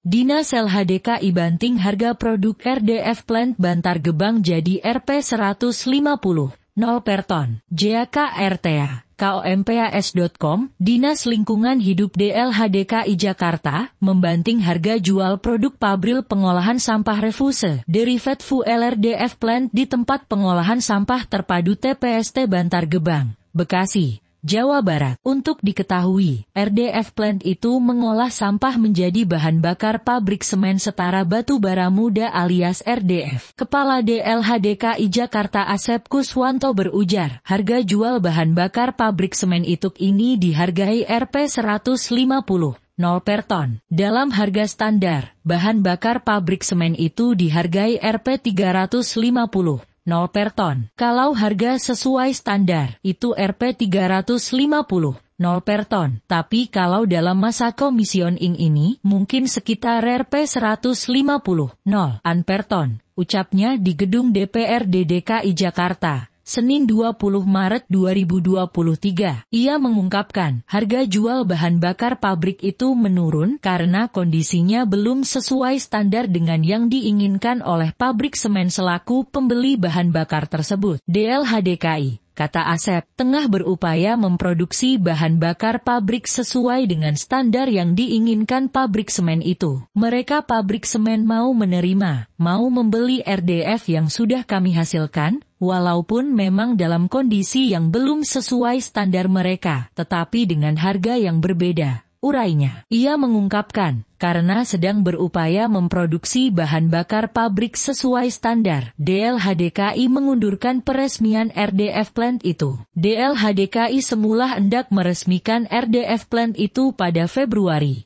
Dinas HDKI banting harga produk RDF Plant Bantar Gebang jadi Rp 150.000 per ton. JAK RTA, KOMPAS.com, Dinas Lingkungan Hidup DLHDKI Jakarta, membanting harga jual produk pabril pengolahan sampah refuse, derivat fuel RDF Plant di tempat pengolahan sampah terpadu TPST Bantar Gebang, Bekasi. Jawa Barat. Untuk diketahui, RDF Plant itu mengolah sampah menjadi bahan bakar pabrik semen setara batu bara muda alias RDF. Kepala DLHDKI Jakarta Asep Kuswanto berujar, harga jual bahan bakar pabrik semen itu ini dihargai Rp 150. per ton. Dalam harga standar, bahan bakar pabrik semen itu dihargai Rp350 0 per ton. Kalau harga sesuai standar, itu Rp 350 0 per ton. Tapi kalau dalam masa komisioning ini, mungkin sekitar Rp 150, 0 an per ton, ucapnya di gedung DPRD DKI Jakarta. Senin 20 Maret 2023. Ia mengungkapkan, harga jual bahan bakar pabrik itu menurun karena kondisinya belum sesuai standar dengan yang diinginkan oleh pabrik semen selaku pembeli bahan bakar tersebut. DLHDKI kata Asep, tengah berupaya memproduksi bahan bakar pabrik sesuai dengan standar yang diinginkan pabrik semen itu. Mereka pabrik semen mau menerima, mau membeli RDF yang sudah kami hasilkan, walaupun memang dalam kondisi yang belum sesuai standar mereka, tetapi dengan harga yang berbeda. Urainya, ia mengungkapkan, karena sedang berupaya memproduksi bahan bakar pabrik sesuai standar, DLHDKI mengundurkan peresmian RDF Plant itu. DLHDKI semula hendak meresmikan RDF Plant itu pada Februari,